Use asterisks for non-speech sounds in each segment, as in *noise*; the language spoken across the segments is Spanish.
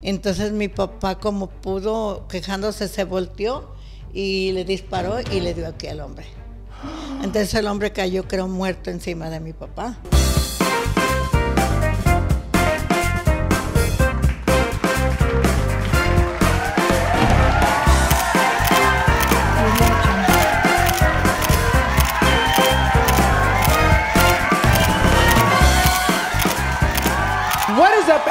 Entonces mi papá como pudo, quejándose, se volteó y le disparó y le dio aquí al hombre. Entonces el hombre cayó, creo, muerto encima de mi papá.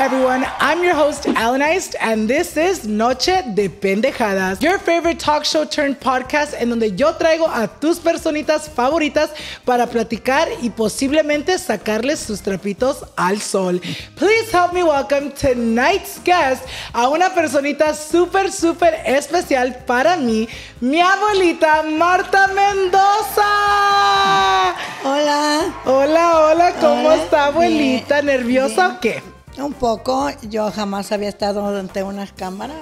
everyone. I'm your host, Alan Eist, and this is Noche de Pendejadas, your favorite talk show turned podcast, en donde yo traigo a tus personitas favoritas para platicar y posiblemente sacarles sus trapitos al sol. Please help me welcome tonight's guest, a una personita súper, súper especial para mí, mi abuelita Marta Mendoza. Hola. Hola, hola, ¿cómo está, abuelita? ¿Nerviosa o qué? Un poco, yo jamás había estado ante una cámara,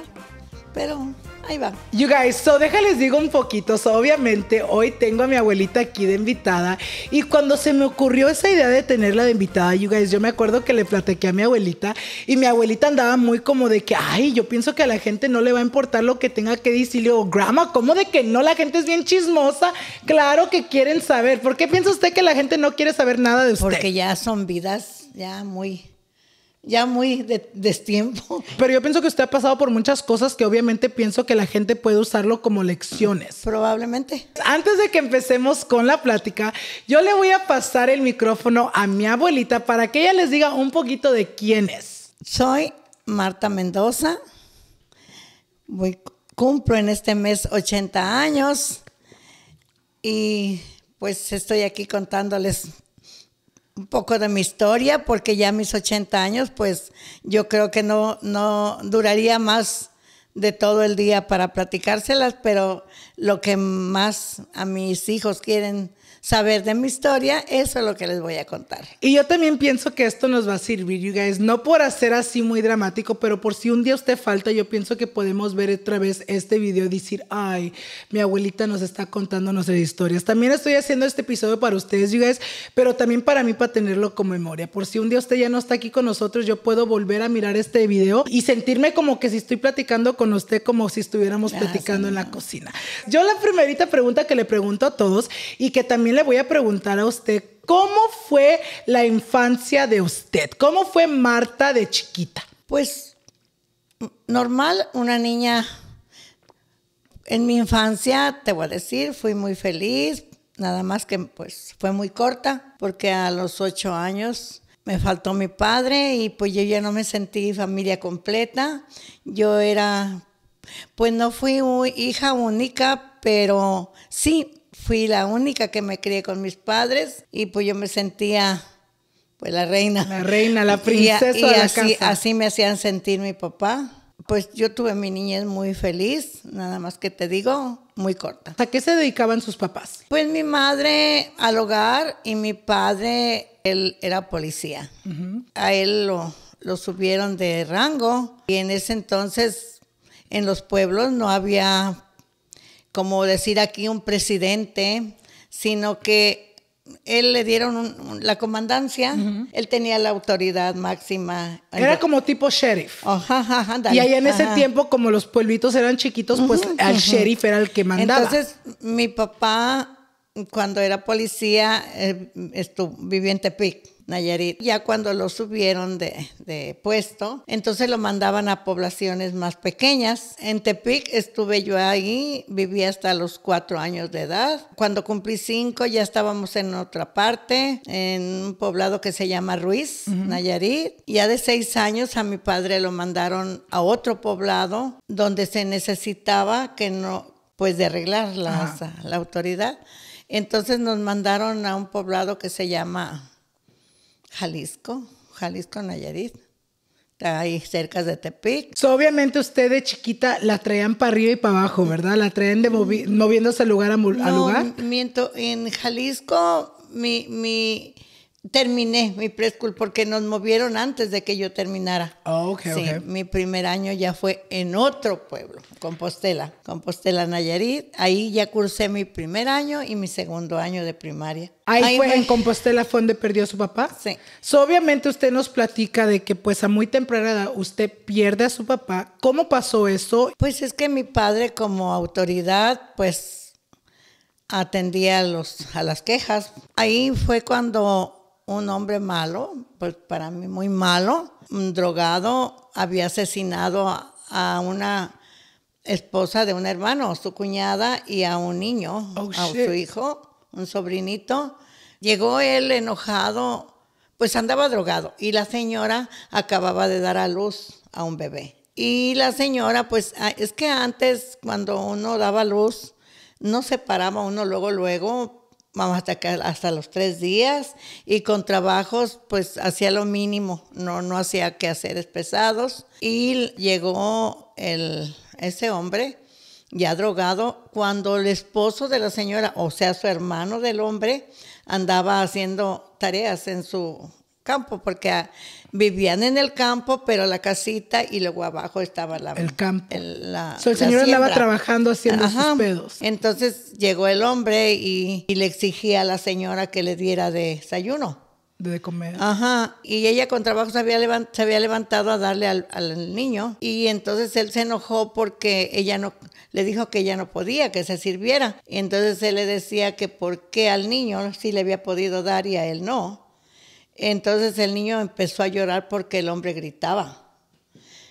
pero ahí va. You guys, so déjales digo un poquito. obviamente, hoy tengo a mi abuelita aquí de invitada. Y cuando se me ocurrió esa idea de tenerla de invitada, you guys, yo me acuerdo que le platiqué a mi abuelita. Y mi abuelita andaba muy como de que, ay, yo pienso que a la gente no le va a importar lo que tenga que decirle. O, grandma, ¿cómo de que no? La gente es bien chismosa. Claro que quieren saber. ¿Por qué piensa usted que la gente no quiere saber nada de usted? Porque ya son vidas ya muy ya muy de destiempo. *laughs* Pero yo pienso que usted ha pasado por muchas cosas que obviamente pienso que la gente puede usarlo como lecciones. Probablemente. Antes de que empecemos con la plática, yo le voy a pasar el micrófono a mi abuelita para que ella les diga un poquito de quién es. Soy Marta Mendoza. Voy, cumplo en este mes 80 años y pues estoy aquí contándoles un poco de mi historia, porque ya mis 80 años, pues yo creo que no, no duraría más de todo el día para platicárselas, pero lo que más a mis hijos quieren saber de mi historia, eso es lo que les voy a contar. Y yo también pienso que esto nos va a servir, you guys, no por hacer así muy dramático, pero por si un día usted falta, yo pienso que podemos ver otra vez este video y decir, ay, mi abuelita nos está contando nuestras historias. También estoy haciendo este episodio para ustedes, you guys, pero también para mí, para tenerlo como memoria. Por si un día usted ya no está aquí con nosotros, yo puedo volver a mirar este video y sentirme como que si estoy platicando con usted, como si estuviéramos platicando en la cocina. Yo la primerita pregunta que le pregunto a todos y que también le voy a preguntar a usted, ¿cómo fue la infancia de usted? ¿Cómo fue Marta de chiquita? Pues normal, una niña en mi infancia, te voy a decir, fui muy feliz, nada más que pues fue muy corta, porque a los ocho años me faltó mi padre y pues yo ya no me sentí familia completa. Yo era, pues no fui hija única, pero sí, fui la única que me crié con mis padres y pues yo me sentía pues la reina. La reina, la *laughs* princesa de así, la casa. así me hacían sentir mi papá. Pues yo tuve mi niñez muy feliz, nada más que te digo, muy corta. ¿A qué se dedicaban sus papás? Pues mi madre al hogar y mi padre, él era policía. A él lo, lo subieron de rango y en ese entonces en los pueblos no había como decir aquí un presidente, sino que él le dieron la comandancia, él tenía la autoridad máxima. Era como tipo sheriff. y ahí en ese tiempo, como los pueblitos eran chiquitos, pues el sheriff era el que mandaba. Entonces, mi papá, cuando era policía, eh, estuvo, viviente en Nayarit. Ya cuando lo subieron de, puesto, entonces lo mandaban a poblaciones más pequeñas. En Tepic estuve yo ahí, viví hasta los cuatro años de edad. Cuando cumplí cinco ya estábamos en otra parte, en un poblado que se llama Ruiz, Nayarit. Ya de seis años a mi padre lo mandaron a otro poblado donde se necesitaba que no, pues de arreglar la autoridad. Entonces nos mandaron a un poblado que se llama Jalisco, Jalisco, Nayarit. Ahí cerca de Tepic. obviamente usted de chiquita la traían para arriba y para abajo, ¿verdad? La traían de moviéndose lugar a, no, a lugar. Miento, en Jalisco mi, mi, terminé mi preschool porque nos movieron antes de que yo terminara. Oh, ok. sí, mi primer año ya fue en otro pueblo, Compostela, Compostela Nayarit. Ahí ya cursé mi primer año y mi segundo año de primaria. Ahí, fue en Compostela fue donde perdió a su papá. Sí. obviamente usted nos platica de que pues a muy temprana edad usted pierde a su papá. ¿Cómo pasó eso? Pues es que mi padre como autoridad pues atendía a, los, a las quejas. Ahí fue cuando un hombre malo, pues para mí muy malo, un drogado, había asesinado a una esposa de un hermano, su cuñada y a un niño, oh, a su hijo, un sobrinito. Llegó él enojado, pues andaba drogado y la señora acababa de dar a luz a un bebé. Y la señora, pues ah, es que antes cuando uno daba luz, no se paraba uno luego, luego, vamos hasta, hasta los tres días y con trabajos pues hacía lo mínimo, no, no hacía quehaceres pesados. Y llegó el, ese hombre ya drogado cuando el esposo de la señora, o sea su hermano del hombre, andaba haciendo tareas en su campo porque vivían en el campo, pero la casita y luego abajo estaba la... El campo. El, la, el señor andaba trabajando haciendo sus pedos. Entonces llegó el hombre y, le exigía a la señora que le diera desayuno de comer. Ajá, y ella con trabajo se había, había levantado a darle al, niño y entonces él se enojó porque ella no, le dijo que ella no podía, que se sirviera. Y entonces él le decía que por qué al niño sí le había podido dar y a él no. Entonces el niño empezó a llorar porque el hombre gritaba.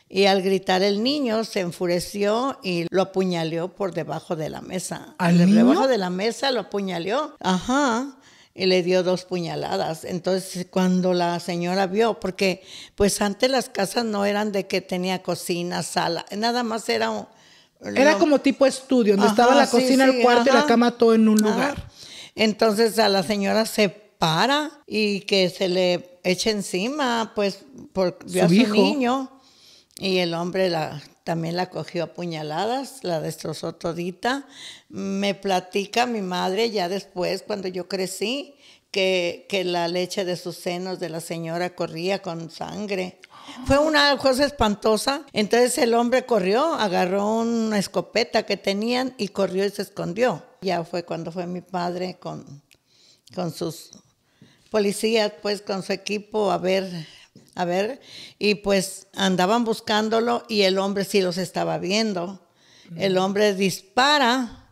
Y al gritar el niño se enfureció y lo apuñaleó por debajo de la mesa. ¿Al debajo de la mesa lo apuñaleó. Ajá. Y le dio dos puñaladas. Entonces cuando la señora vio, porque pues antes las casas no eran de que tenía cocina, sala, nada más era un... Era como tipo estudio, donde estaba la cocina, el cuarto y la cama todo en un lugar. Entonces a la señora se y que se le eche encima, pues, por a su niño. Y el hombre la, también la cogió a puñaladas, la destrozó todita. Me platica mi madre ya después, cuando yo crecí, que, que la leche de sus senos de la señora corría con sangre. Fue una cosa espantosa. Entonces el hombre corrió, agarró una escopeta que tenían y corrió y se escondió. Ya fue cuando fue mi padre con, con sus policía pues con su equipo a ver, a ver, y pues andaban buscándolo y el hombre sí los estaba viendo. El hombre dispara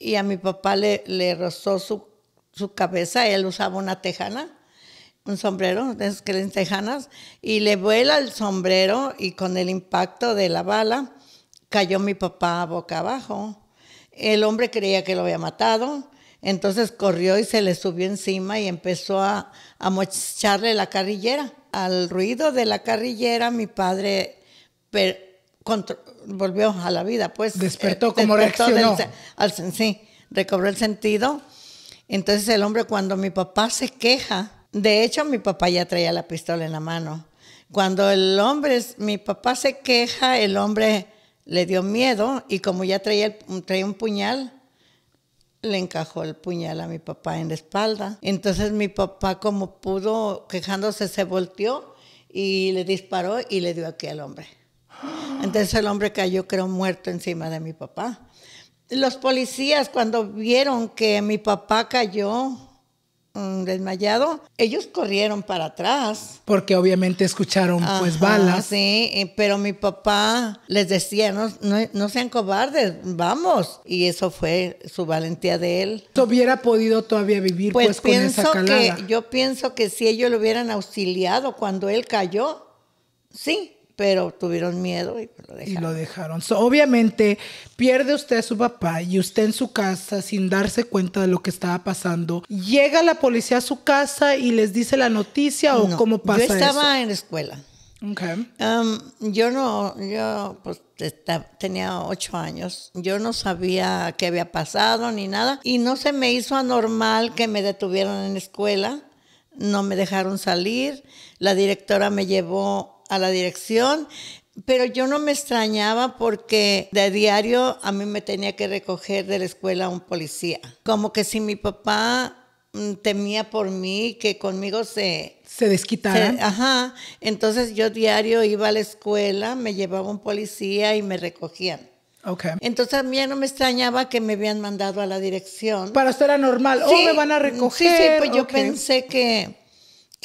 y a mi papá le, le rozó su, su cabeza, él usaba una tejana un sombrero, de que les tejanas, y le vuela el sombrero y con el impacto de la bala cayó mi papá boca abajo. El hombre creía que lo había matado entonces corrió y se le subió encima y empezó a, a mocharle la carrillera. Al ruido de la carrillera, mi padre volvió a la vida, pues. Despertó eh, como reaccionó. sí, recobró el sentido. Entonces el hombre, cuando mi papá se queja, de hecho mi papá ya traía la pistola en la mano. Cuando el hombre, mi papá se queja, el hombre le dio miedo y como ya traía, traía un puñal, le encajó el puñal a mi papá en la espalda. Entonces mi papá como pudo, quejándose, se volteó y le disparó y le dio aquí al hombre. Entonces el hombre cayó, creo, muerto encima de mi papá. Los policías cuando vieron que mi papá cayó, Mm, desmayado, ellos corrieron para atrás. Porque obviamente escucharon pues balas. Sí, eh, pero mi papá les decía, no, no, sean cobardes, vamos. Y eso fue su valentía de él. hubiera podido todavía vivir pues, pienso con esa calada? Que, yo pienso que si ellos lo hubieran auxiliado cuando él cayó, sí, pero tuvieron miedo y lo dejaron. Y lo dejaron. obviamente pierde usted a su papá y usted en su casa sin darse cuenta de lo que estaba pasando. Llega la policía a su casa y les dice la noticia o cómo pasa Yo estaba en escuela. Okay. Um, yo no, yo pues, tenía ocho años. Yo no sabía qué había pasado ni nada y no se me hizo anormal que me detuvieran en escuela. No me dejaron salir. La directora me llevó a la dirección, pero yo no me extrañaba porque de diario a mí me tenía que recoger de la escuela un policía. Como que si mi papá mm, temía por mí, que conmigo se... Se desquitara. ajá. Entonces yo diario iba a la escuela, me llevaba un policía y me recogían. Okay. Entonces a mí no me extrañaba que me habían mandado a la dirección. Para usted era normal. oh, me van a recoger. pues yo pensé que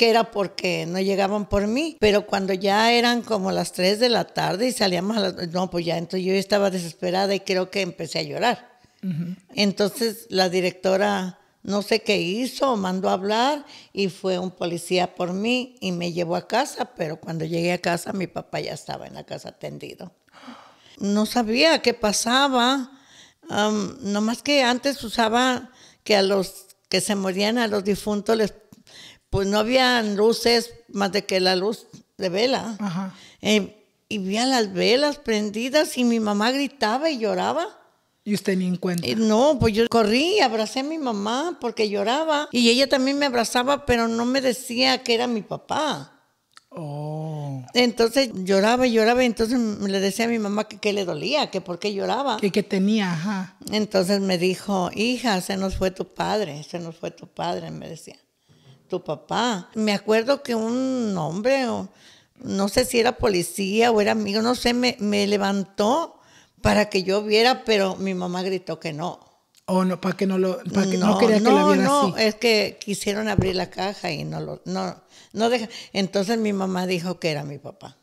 que era porque no llegaban por mí, pero cuando ya eran como las 3 de la tarde y salíamos a las... No, pues ya, entonces yo estaba desesperada y creo que empecé a llorar. Entonces la directora no sé qué hizo, mandó a hablar y fue un policía por mí y me llevó a casa, pero cuando llegué a casa mi papá ya estaba en la casa atendido. No sabía qué pasaba, nomás que antes usaba que a los que se morían a los difuntos les pues no había luces más de que la luz de vela. Ajá. Eh, y veía las velas prendidas y mi mamá gritaba y lloraba. ¿Y usted ni en cuenta? Eh, no, pues yo corrí, abracé a mi mamá porque lloraba y ella también me abrazaba, pero no me decía que era mi papá. Oh. Entonces lloraba y lloraba, y entonces le decía a mi mamá que, qué le dolía, que por qué lloraba. Y que tenía, ajá. Entonces me dijo, hija, se nos fue tu padre, se nos fue tu padre, me decía tu papá. Me acuerdo que un hombre, no sé si era policía o era amigo, no sé, me, levantó para que yo viera, pero mi mamá gritó que no. O oh, no, para que no lo, para no, no quería que la viera no, es que quisieron abrir la caja y no lo, no, no deja. Entonces mi mamá dijo que era mi papá.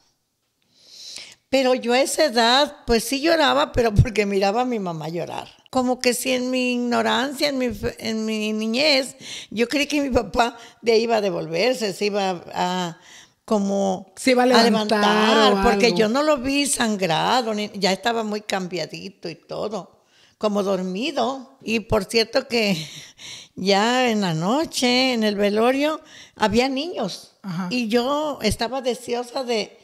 Pero yo a esa edad, pues sí lloraba, pero porque miraba a mi mamá llorar como que si en mi ignorancia, en mi, en mi niñez, yo creí que mi papá de ahí iba a devolverse, se iba a, como se iba a levantar, porque yo no lo vi sangrado, ya estaba muy cambiadito y todo, como dormido. Y por cierto que *laughs* ya en la noche, en el velorio, había niños y yo estaba deseosa de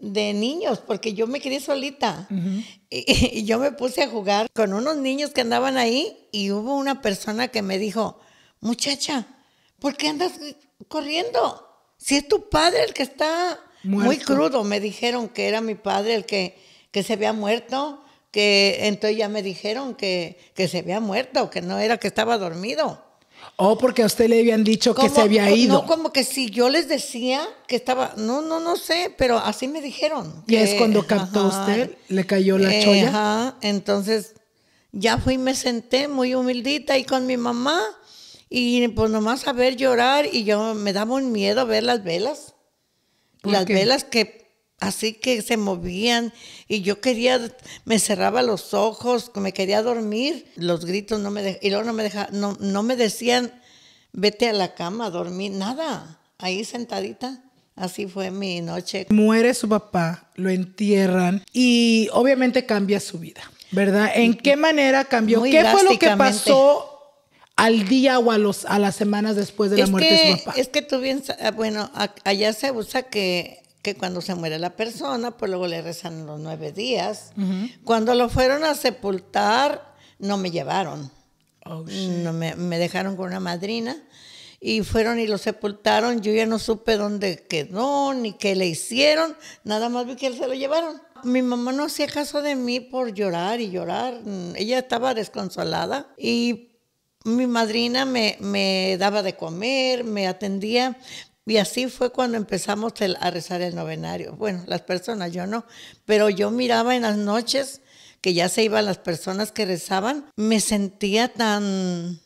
de niños, porque yo me crié solita. *laughs* y, yo me puse a jugar con unos niños que andaban ahí y hubo una persona que me dijo, muchacha, ¿por qué andas corriendo? Si es tu padre el que está muy crudo, me dijeron que era mi padre el que, que se había muerto, que entonces ya me dijeron que, que se había muerto, que no era que estaba dormido. O oh, porque a usted le habían dicho que se había ido. No, como que si yo les decía que estaba, no, no, no sé, pero así me dijeron. Y es cuando captó usted, le cayó la eh, cholla. Ajá, entonces ya fui y me senté muy humildita ahí con mi mamá y pues nomás a ver llorar y yo me daba un miedo ver las velas. Las velas que así que se movían y yo quería, me cerraba los ojos, me quería dormir, los gritos no me dejaban, y luego no me deja, no, no, me decían vete a la cama a dormir, nada, ahí sentadita. Así fue mi noche. Muere su papá, lo entierran y obviamente cambia su vida, ¿verdad? ¿En qué manera cambió? ¿Qué fue lo que pasó al día o a, los, a las semanas después de la muerte de su papá? Es que tú bien, ah, bueno, allá se usa que que cuando se muere la persona, pues luego le rezan los nueve días. Cuando lo fueron a sepultar, no me llevaron. Oh, me, me, dejaron con una madrina y fueron y lo sepultaron. Yo ya no supe dónde quedó ni qué le hicieron. Nada más vi que él se lo llevaron. Mi mamá no hacía caso de mí por llorar y llorar. Ella estaba desconsolada y mi madrina me, me daba de comer, me atendía, y así fue cuando empezamos a rezar el novenario. Bueno, las personas, yo no, pero yo miraba en las noches que ya se iban las personas que rezaban, me sentía tan,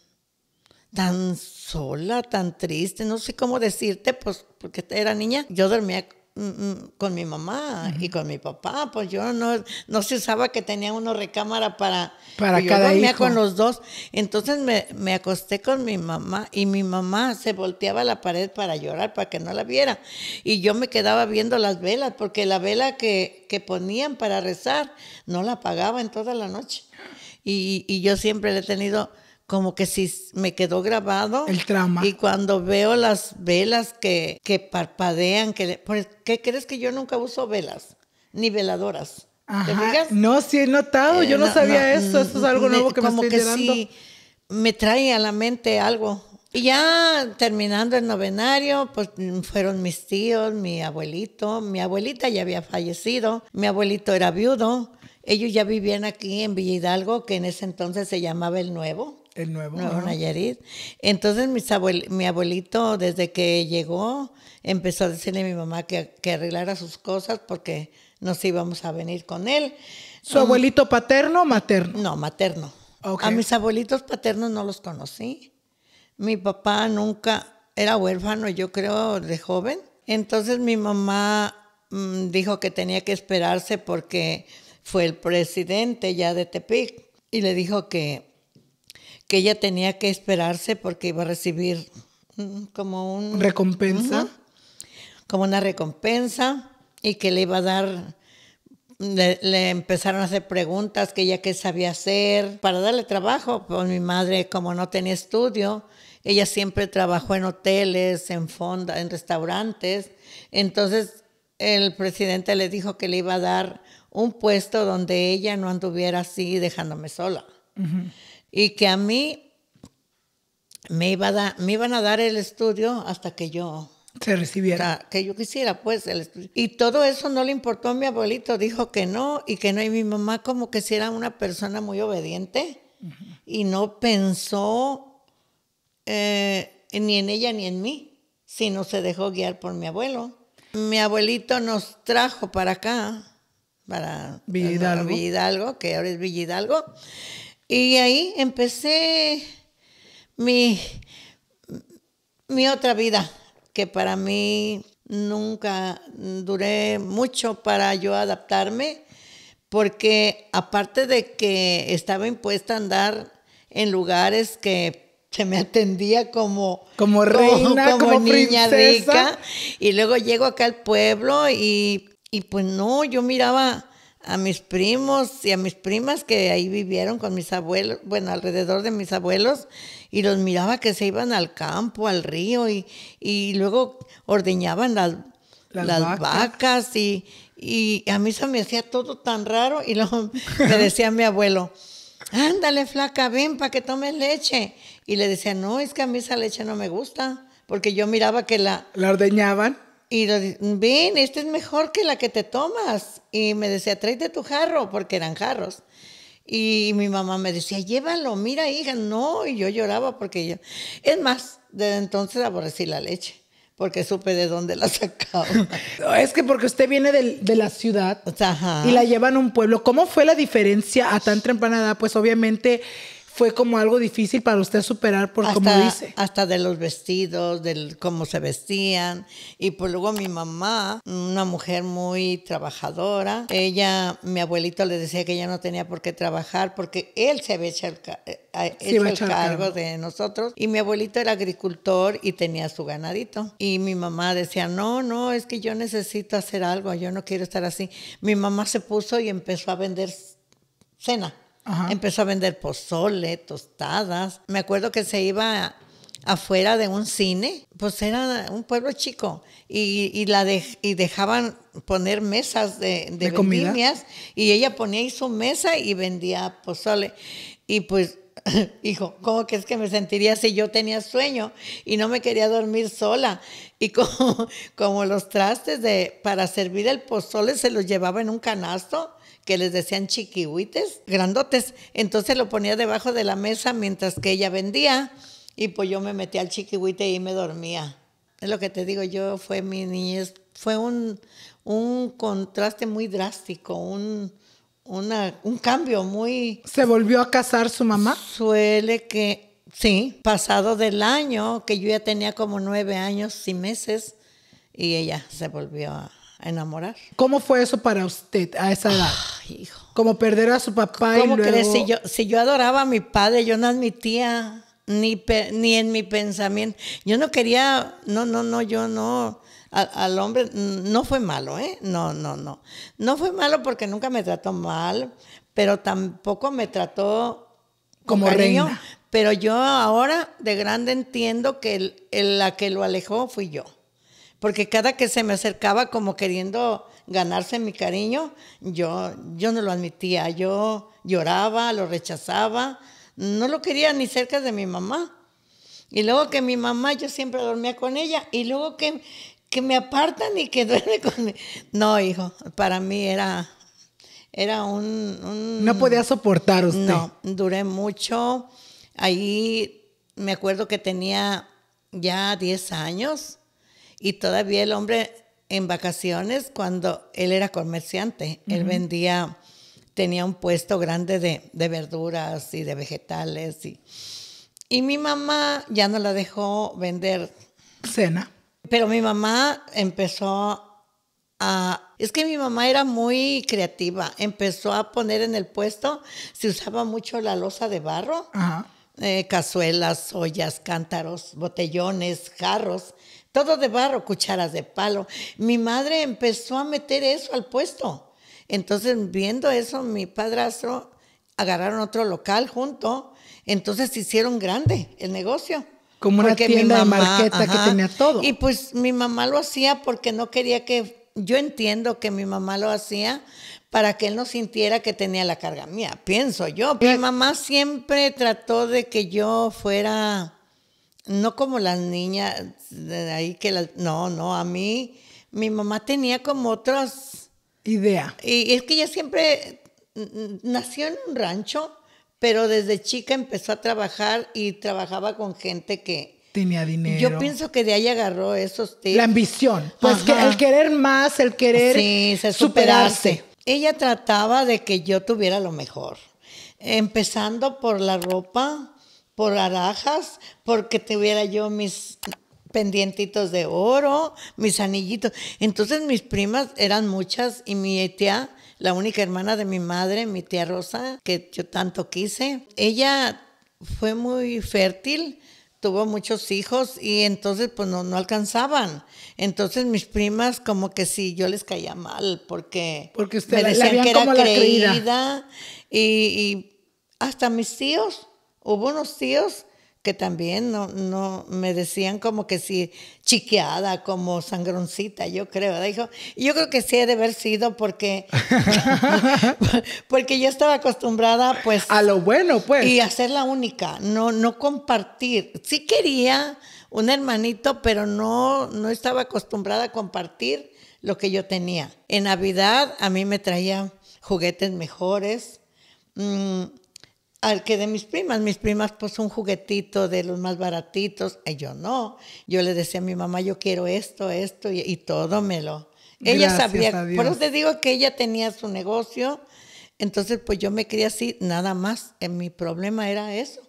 tan sola, tan triste, no sé cómo decirte, pues porque era niña, yo dormía Mm, con mi mamá y con mi papá, pues yo no, no se usaba que tenía una recámara para, para cada dormía con los dos. Entonces me, me, acosté con mi mamá y mi mamá se volteaba a la pared para llorar, para que no la viera. Y yo me quedaba viendo las velas, porque la vela que, que ponían para rezar no la apagaba en toda la noche. Y, y yo siempre le he tenido como que si me quedó grabado. El trauma. Y cuando veo las velas que, parpadean, que, ¿qué crees que yo nunca uso velas? Ni veladoras. ¿Te fijas? No, sí he notado, yo eh, no, sabía esto eso, es mm, algo nuevo me, que me como que Sí, me trae a la mente algo. Y ya terminando el novenario, pues mm, fueron mis tíos, mi abuelito, mi abuelita ya había fallecido, mi abuelito era viudo, ellos ya vivían aquí en Villa Hidalgo, que en ese entonces se llamaba El Nuevo el nuevo. Nayarit. Entonces mi abuelito desde que llegó empezó a decirle a mi mamá que, arreglara sus cosas porque nos íbamos a venir con él. ¿Su mm. abuelito paterno o materno? No, materno. A mis abuelitos paternos no los conocí. Mi papá nunca era huérfano, yo creo, de joven. Entonces mi mamá mm, dijo que tenía que esperarse porque fue el presidente ya de Tepic y le dijo que que ella tenía que esperarse porque iba a recibir mm, como un... Recompensa. como una recompensa y que le iba a dar... Le, empezaron a hacer preguntas que ella qué sabía hacer para darle trabajo. Pues mi madre, como no tenía estudio, ella siempre trabajó en hoteles, en fonda, en restaurantes. Entonces el presidente le dijo que le iba a dar un puesto donde ella no anduviera así dejándome sola. Y que a mí me, iba a me iban a dar el estudio hasta que yo... Se recibiera. que yo quisiera, pues, el estudio. Y todo eso no le importó a mi abuelito, dijo que no y que no. Y mi mamá como que si era una persona muy obediente y no pensó eh, ni en ella ni en mí, sino se dejó guiar por mi abuelo. Mi abuelito nos trajo para acá, para Villidalgo, Villidalgo que ahora es Villidalgo. Y ahí empecé mi, mi otra vida, que para mí nunca duré mucho para yo adaptarme, porque aparte de que estaba impuesta a andar en lugares que se me atendía como como reina, como, niña y luego llego acá al pueblo y, y pues no, yo miraba a mis primos y a mis primas que ahí vivieron con mis abuelos, bueno, alrededor de mis abuelos, y los miraba que se iban al campo, al río, y, y luego ordeñaban las, vacas. y, y a mí se me hacía todo tan raro, y luego *laughs* me decía mi abuelo, ándale flaca, ven para que tomes leche. Y le decía, no, es que a mí esa leche no me gusta, porque yo miraba que la... La ordeñaban. Y lo ven, esta es mejor que la que te tomas. Y me decía, tráete tu jarro, porque eran jarros. Y mi mamá me decía, llévalo, mira hija, no. Y yo lloraba porque yo... Es más, desde entonces aborrecí la leche porque supe de dónde la *laughs* sacaba. es que porque usted viene de, la ciudad y la llevan a un pueblo. ¿Cómo fue la diferencia a tan temprana edad? Pues obviamente fue como algo difícil para usted superar por como dice. Hasta de los vestidos, de cómo se vestían. Y pues luego mi mamá, una mujer muy trabajadora, ella, mi abuelito le decía que ella no tenía por qué trabajar porque él se había hecho el eh, cargo de nosotros. Y mi abuelito era agricultor y tenía su ganadito. Y mi mamá decía, no, no, es que yo necesito hacer algo, yo no quiero estar así. Mi mamá se puso y empezó a vender cena Empezó a vender pozole, tostadas. Me acuerdo que se iba afuera de un cine, pues era un pueblo chico y, y la de, y dejaban poner mesas de, de, y ella ponía ahí su mesa y vendía pozole. Y pues, *laughs* hijo, ¿cómo que es que me sentiría si yo tenía sueño y no me quería dormir sola? Y *laughs* como, como los trastes de, para servir el pozole se los llevaba en un canasto, que les decían chiquihuites, grandotes. Entonces lo ponía debajo de la mesa mientras que ella vendía y pues yo me metía al chiquihuite y me dormía. Es lo que te digo, yo fue mi niñez, fue un, un contraste muy drástico, un, un cambio muy... ¿Se volvió a casar su mamá? Suele que, sí, pasado del año, que yo ya tenía como nueve años y meses, y ella se volvió a enamorar. ¿Cómo fue eso para usted a esa edad? Como perder a su papá y luego... Si yo, si yo adoraba a mi padre, yo no admitía ni, ni en mi pensamiento. Yo no quería, no, no, no, yo no. Al, hombre no fue malo, ¿eh? No, no, no. No fue malo porque nunca me trató mal, pero tampoco me trató como reina. Pero yo ahora de grande entiendo que la que lo alejó fui yo. Porque cada que se me acercaba como queriendo ganarse mi cariño, yo, yo no lo admitía. Yo lloraba, lo rechazaba, no lo quería ni cerca de mi mamá. Y luego que mi mamá, yo siempre dormía con ella, y luego que, que me apartan y que *laughs* duerme con No, hijo, para mí era, era un, un... No podía soportar usted. No, duré mucho. Ahí me acuerdo que tenía ya 10 años y todavía el hombre en vacaciones cuando él era comerciante. Él vendía, tenía un puesto grande de, verduras y de vegetales. Y, y mi mamá ya no la dejó vender. Cena. Pero mi mamá empezó a... Es que mi mamá era muy creativa. Empezó a poner en el puesto, se usaba mucho la losa de barro, eh, cazuelas, ollas, cántaros, botellones, jarros todo de barro, cucharas de palo. Mi madre empezó a meter eso al puesto. Entonces, viendo eso, mi padrastro agarraron otro local junto. Entonces hicieron grande el negocio. Como una tienda marqueta que tenía todo. Y pues mi mamá lo hacía porque no quería que. Yo entiendo que mi mamá lo hacía para que él no sintiera que tenía la carga mía, pienso yo. Mi mamá siempre trató de que yo fuera no como las niñas de ahí que las... No, no, a mí mi mamá tenía como otras... Idea. Y es que ella siempre nació en un rancho, pero desde chica empezó a trabajar y trabajaba con gente que... Tenía dinero. Yo pienso que de ahí agarró esos La ambición. Pues el querer más, el querer superarse. Ella trataba de que yo tuviera lo mejor. Empezando por la ropa, por arajas, porque tuviera yo mis pendientitos de oro, mis anillitos. Entonces mis primas eran muchas y mi tía, la única hermana de mi madre, mi tía Rosa, que yo tanto quise, ella fue muy fértil, tuvo muchos hijos y entonces pues no, no alcanzaban. Entonces mis primas como que sí, yo les caía mal porque, porque me decían que era creída, Y, y hasta mis tíos Hubo unos tíos que también no, no me decían como que sí, chiqueada, como sangroncita, yo creo. ¿verdad? y yo creo que sí he de haber sido porque, *laughs* *laughs* porque yo estaba acostumbrada pues... A lo bueno, pues. Y a ser la única, no, no compartir. Sí quería un hermanito, pero no, no estaba acostumbrada a compartir lo que yo tenía. En Navidad a mí me traía juguetes mejores. Mm, al que de mis primas. Mis primas, pues un juguetito de los más baratitos. Y eh, yo no. Yo le decía a mi mamá, yo quiero esto, esto y, todo me lo. Ella sabía. Por eso te digo que ella tenía su negocio. Entonces, pues yo me crié así, nada más. Eh, mi problema era eso,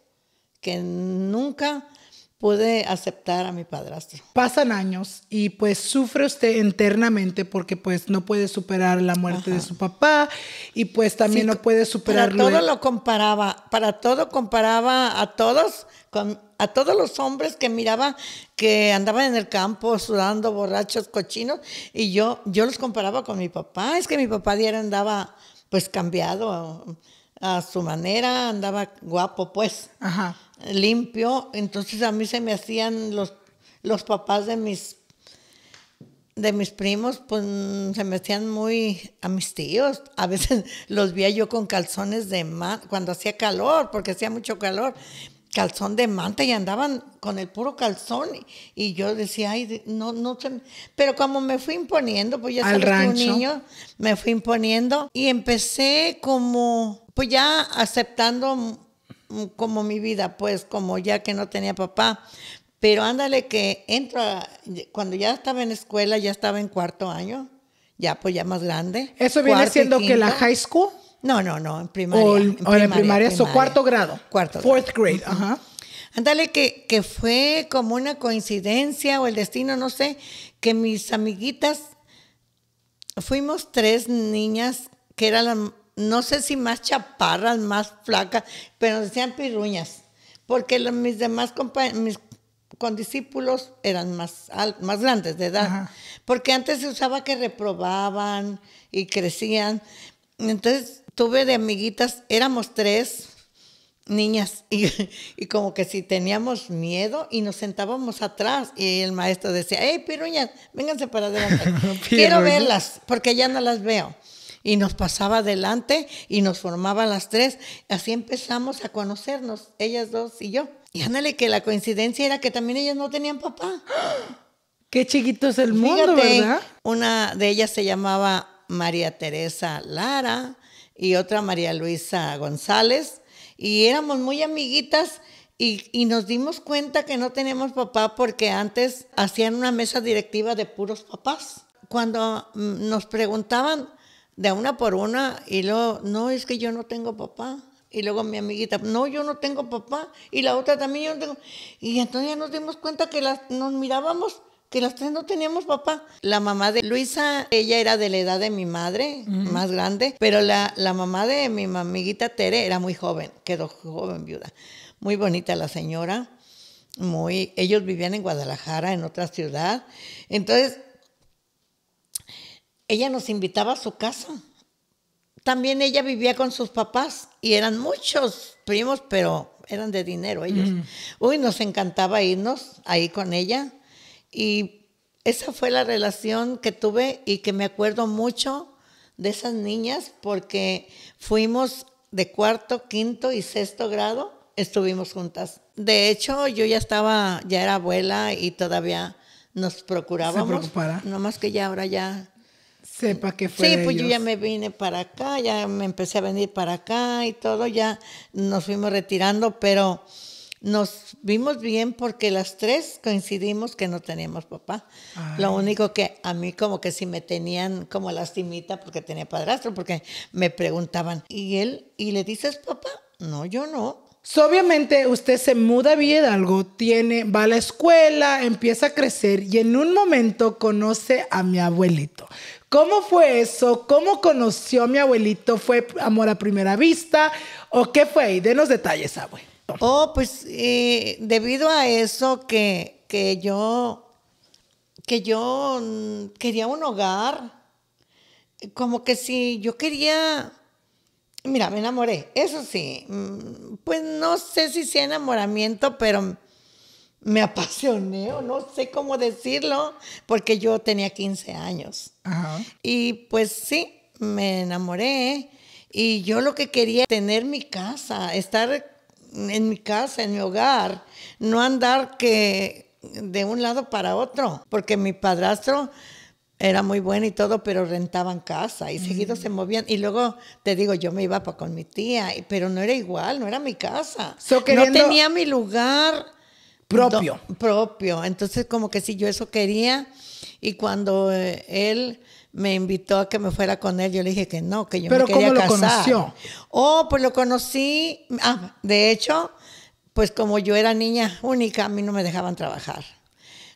que nunca pude aceptar a mi padrastro. Pasan años y pues sufre usted internamente porque pues no puede superar la muerte de su papá y pues también no puede superar... Para todo lo comparaba, para todo comparaba a todos, con, a todos los hombres que miraba que andaban en el campo sudando, borrachos, cochinos y yo, yo los comparaba con mi papá. Es que mi papá diario andaba pues cambiado a, a su manera, andaba guapo pues. Ajá limpio, entonces a mí se me hacían los, los papás de mis de mis primos, pues se me hacían muy a mis tíos. A veces *laughs* los veía yo con calzones de manta, cuando hacía calor, porque hacía mucho calor, calzón de manta y andaban con el puro calzón. Y, yo decía, ay, no, no se Pero como me fui imponiendo, pues ya soy un niño, me fui imponiendo y empecé como, pues ya aceptando como mi vida, pues, como ya que no tenía papá. Pero ándale que entro, cuando ya estaba en escuela, ya estaba en cuarto año, ya pues ya más grande. ¿Eso viene siendo que la high school? No, no, no, en primaria. O, en, primaria, eso, cuarto grado. Cuarto Fourth grade, ajá. Ándale que, que fue como una coincidencia o el destino, no sé, que mis amiguitas, fuimos tres niñas que era la no sé si más chaparras, más flacas, pero decían piruñas, porque mis demás mis eran más, más grandes de edad, porque antes se usaba que reprobaban y crecían. Entonces tuve de amiguitas, éramos tres niñas *laughs* y, y, como que si teníamos miedo y nos sentábamos atrás y el maestro decía, hey, piruñas, vénganse para adelante. *laughs* Quiero verlas porque ya no las veo y nos pasaba adelante y nos formaban las tres. Así empezamos a conocernos, ellas dos y yo. Y ándale, que la coincidencia era que también ellas no tenían papá. *gasps* Qué chiquito es el mundo, ¿verdad? Una de ellas se llamaba María Teresa Lara y otra María Luisa González. Y éramos muy amiguitas y, nos dimos cuenta que no teníamos papá porque antes hacían una mesa directiva de puros papás. Cuando mm, nos preguntaban de una por una, y luego, no, es que yo no tengo papá. Y luego mi amiguita, no, yo no tengo papá. Y la otra también yo no tengo. Y entonces ya nos dimos cuenta que las, nos mirábamos, que las tres no teníamos papá. La mamá de Luisa, ella era de la edad de mi madre, más grande, pero la, la mamá de mi amiguita Tere era muy joven, quedó joven viuda. Muy bonita la señora muy, ellos vivían en Guadalajara, en otra ciudad. Entonces, ella nos invitaba a su casa. También ella vivía con sus papás y eran muchos primos, pero eran de dinero ellos. Uy, nos encantaba irnos ahí con ella. Y esa fue la relación que tuve y que me acuerdo mucho de esas niñas porque fuimos de cuarto, quinto y sexto grado, estuvimos juntas. De hecho, yo ya estaba, ya era abuela y todavía nos procurábamos. Se preocupara. No más que ya ahora ya sepa que fue. Sí, pues yo ya me vine para acá, ya me empecé a venir para acá y todo, ya nos fuimos retirando, pero nos vimos bien porque las tres coincidimos que no teníamos papá. Ah. Lo único que a mí como que sí me tenían como lastimita porque tenía padrastro, porque me preguntaban, ¿y él? ¿Y le dices papá? No, yo no. obviamente usted se muda a algo tiene, va a la escuela, empieza a crecer y en un momento conoce a mi abuelito. ¿Cómo fue eso? ¿Cómo conoció a mi abuelito? ¿Fue amor a primera vista? ¿O qué fue? denos detalles, abuelo. Oh, pues eh, debido a eso que, yo que yo quería un hogar, como que si yo quería, mira, me enamoré, eso sí, mm, pues no sé si sea enamoramiento, pero me apasioné, o no sé cómo decirlo, porque yo tenía 15 años. Y pues sí, me enamoré y yo lo que quería era tener mi casa, estar en mi casa, en mi hogar, no andar que de un lado para otro, porque mi padrastro era muy bueno y todo, pero rentaban casa y seguido mm. se movían. Y luego te digo, yo me iba con mi tía, pero no era igual, no era mi casa. No tenía mi lugar propio. propio. Entonces, como que sí, yo eso quería. Y cuando eh, él me invitó a que me fuera con él, yo le dije que no, que yo me quería ¿cómo lo conoció? Oh, pues lo conocí. Ah, de hecho, pues como yo era niña única, a mí no me dejaban trabajar.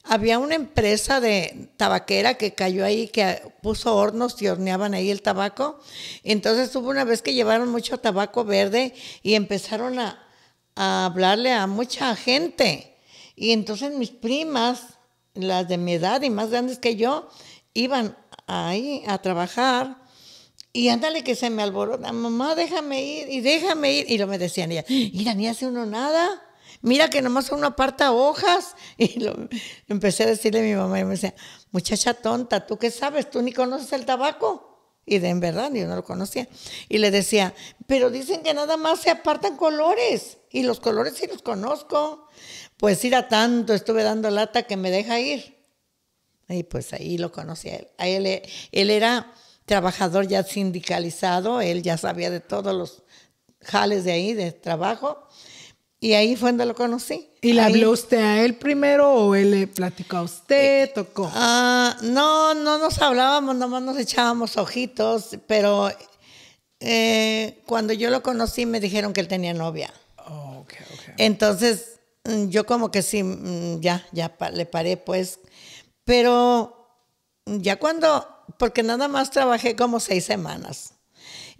Había una empresa de tabaquera que cayó ahí, que puso hornos y horneaban ahí el tabaco. Entonces hubo una vez que llevaron mucho tabaco verde y empezaron a hablarle a mucha gente. Y entonces mis primas, las de mi edad y más grandes que yo, iban ahí a trabajar. Y ándale que se me alborota, mamá, déjame ir y déjame ir. Y lo me decían ella, mira, ni hace uno nada. Mira que nomás uno aparta hojas. *laughs* Y empecé a decirle a mi mamá y me decía, muchacha tonta, ¿tú qué sabes? ¿Tú ni conoces el tabaco? Y de en verdad, yo no lo conocía. Y le decía, pero dicen que nada más se apartan colores. Y los colores sí los conozco. Pues ir tanto, estuve dando lata que me deja ir. Y pues ahí lo conocí a él. él, él era trabajador ya sindicalizado, él ya sabía de todos los jales de ahí, de trabajo. Y ahí fue donde lo conocí. ¿Y le habló usted a él primero o él le platicó a usted? Eh, ¿Tocó? Ah, no, no nos hablábamos, nomás nos echábamos ojitos, pero eh, cuando yo lo conocí me dijeron que él tenía novia. Oh, okay, okay. Entonces Mm, yo como que sí, mm, ya, ya le paré pues, pero mm, ya cuando, porque nada más trabajé como seis semanas.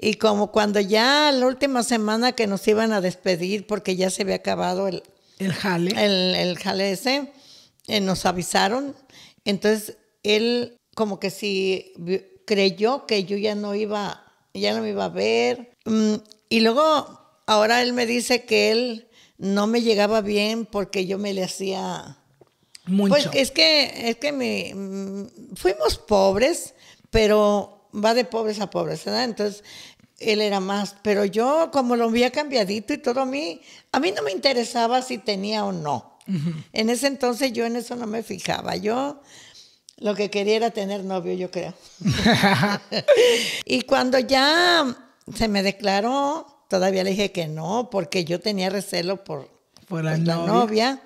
Y como cuando ya la última semana que nos iban a despedir porque ya se había acabado el, el jale. El, jale ese, eh, nos avisaron. Entonces él como que sí creyó que yo ya no iba, ya no me iba a ver. y luego ahora él me dice que él no me llegaba bien porque yo me le hacía... Mucho. Pues es que, es que me, fuimos pobres, pero va de pobres a pobres, ¿verdad? Entonces, él era más, pero yo como lo había cambiadito y todo a mí, a mí no me interesaba si tenía o no. En ese entonces yo en eso no me fijaba. Yo lo que quería era tener novio, yo creo. *laughs* *laughs* y cuando ya se me declaró, Todavía le dije que no, porque yo tenía recelo por, por, la, pues, novia.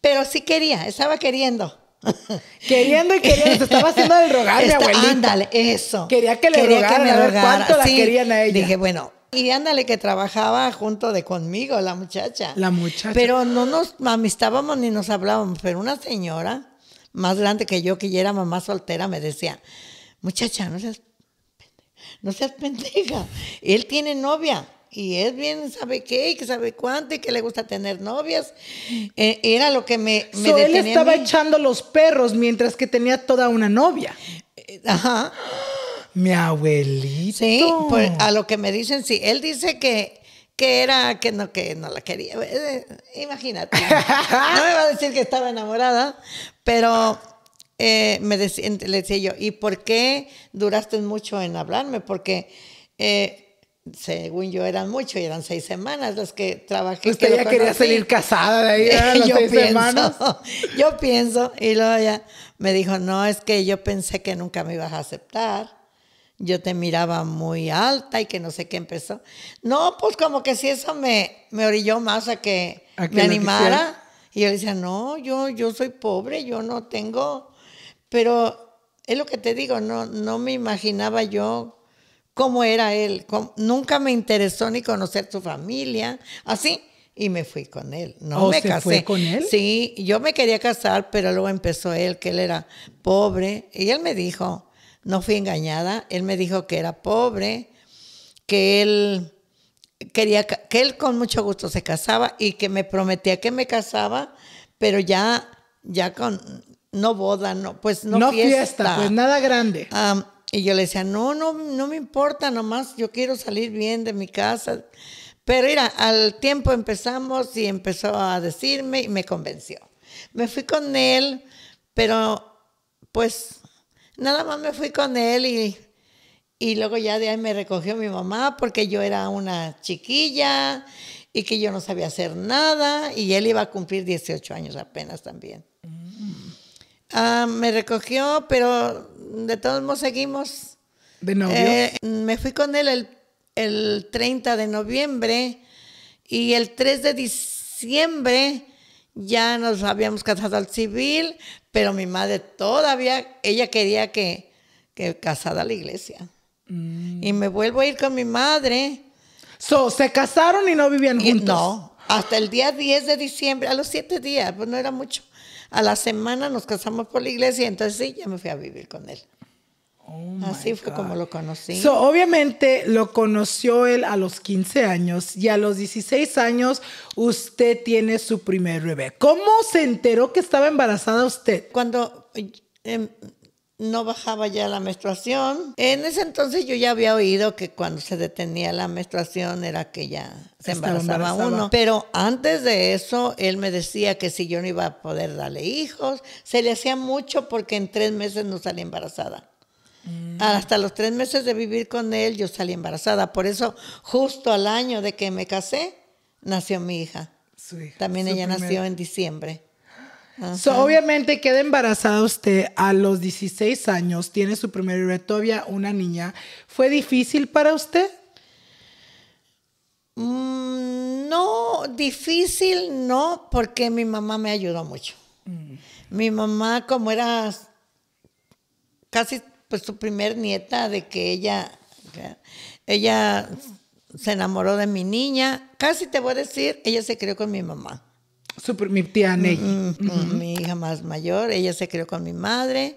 Pero sí quería, estaba queriendo. *laughs* Queriendo y queriendo, se estaba haciendo el rogar abuelita. Ándale, eso. Quería que le quería que me cuánto la querían a ella. Dije, bueno, y ándale que trabajaba junto de conmigo la muchacha. La muchacha. Pero no nos amistábamos ni nos hablábamos, pero una señora más grande que yo, que ya era mamá soltera, me decía, muchacha, no seas, no seas pendeja, él tiene novia y es bien, ¿sabe qué? Y que sabe cuánto y que le gusta tener novias. Eh, era lo que me, me Él estaba echando los perros mientras que tenía toda una novia. Eh, ajá. Mi abuelito. Sí, pues, a lo que me dicen, sí. Él dice que que era que no que no la quería eh, imagínate no me va a decir que estaba enamorada pero me le decía yo y por qué duraste mucho en hablarme porque según yo eran mucho, y eran seis semanas las que trabajé. Usted ya quería salir casada de ahí, *laughs* yo seis pienso, semanas. *laughs* Yo pienso, y luego ya me dijo, no, es que yo pensé que nunca me ibas a aceptar. Yo te miraba muy alta y que no sé qué empezó. No, pues como que si eso me, me orilló más a que, me animara. Y yo decía, no, yo, yo soy pobre, yo no tengo. Pero es lo que te digo, no, no me imaginaba yo cómo era él. nunca me interesó ni conocer su familia, así. Y me fui con él. No oh, me casé. fue con él? Sí, yo me quería casar, pero luego empezó él, que él era pobre. Y él me dijo, no fui engañada, él me dijo que era pobre, que él quería, que él con mucho gusto se casaba y que me prometía que me casaba, pero ya, ya con, no boda, no, pues no, no fiesta, pues nada grande. Y yo le decía, no, no, no me importa, nomás yo quiero salir bien de mi casa. Pero era al tiempo empezamos y empezó a decirme y me convenció. Me fui con él, pero pues nada más me fui con él y, y luego ya de ahí me recogió mi mamá porque yo era una chiquilla y que yo no sabía hacer nada y él iba a cumplir 18 años apenas también. Mm. Ah, me recogió, pero de todos modos seguimos. ¿De noviembre. Eh, me fui con él el, 30 de noviembre y el 3 de diciembre ya nos habíamos casado al civil, pero mi madre todavía, ella quería que, que casada a la iglesia. Mm. Y me vuelvo a ir con mi madre. ¿Se casaron y no vivían juntos? no, hasta el día 10 de diciembre, a los siete días, pues no era mucho. A la semana nos casamos por la iglesia, y entonces sí, ya me fui a vivir con él. Oh Así fue como lo conocí. obviamente lo conoció él a los 15 años y a los 16 años usted tiene su primer bebé. ¿Cómo se enteró que estaba embarazada usted? Cuando em, no bajaba ya la menstruación. En ese entonces yo ya había oído que cuando se detenía la menstruación era que ya se embarazaba, uno. Pero antes de eso, él me decía que si yo no iba a poder darle hijos, se le hacía mucho porque en tres meses no salía embarazada. Mm. Ah, hasta los tres meses de vivir con él yo salí embarazada. Por eso, justo al año de que me casé, nació mi hija. También ella nació en diciembre obviamente queda embarazada usted a los 16 años, tiene su primer bebé, todavía una niña. ¿Fue difícil para usted? Mm, no, difícil no, porque mi mamá me ayudó mucho. Mm. Mi mamá, como era casi pues su primer nieta, de que ella, ella se enamoró de mi niña, casi te voy a decir, ella se crió con mi mamá. Super, mi tía Ney. Mm, mm, mm, mi hija más mayor, ella se crió con mi madre.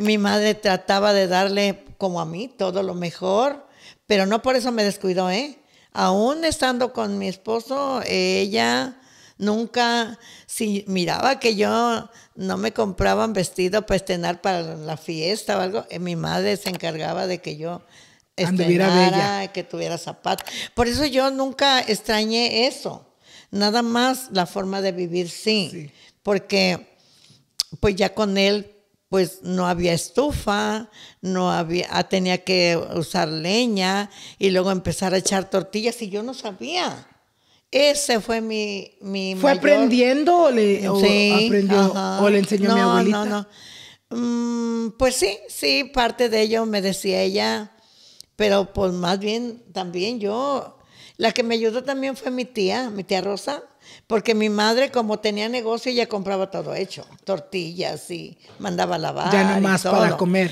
Mi madre trataba de darle, como a mí, todo lo mejor, pero no por eso me descuidó, ¿eh? Aún estando con mi esposo, ella nunca, si miraba que yo no me compraban vestido para estrenar para la fiesta o algo, eh, mi madre se encargaba de que yo estrenara, que tuviera zapatos. Por eso yo nunca extrañé eso Nada más la forma de vivir, sí, Porque pues ya con él pues no había estufa, no había, ah, tenía que usar leña y luego empezar a echar tortillas y yo no sabía. Ese fue mi... mi ¿Fue aprendiendo o le, le enseñó mi abuelita? No, no, mm, no. pues sí, sí, parte de ello me decía ella, pero pues más bien también yo la que me ayudó también fue mi tía, mi tía Rosa, porque mi madre, como tenía negocio, ella compraba todo hecho, tortillas y mandaba lavar. Ya nomás para comer.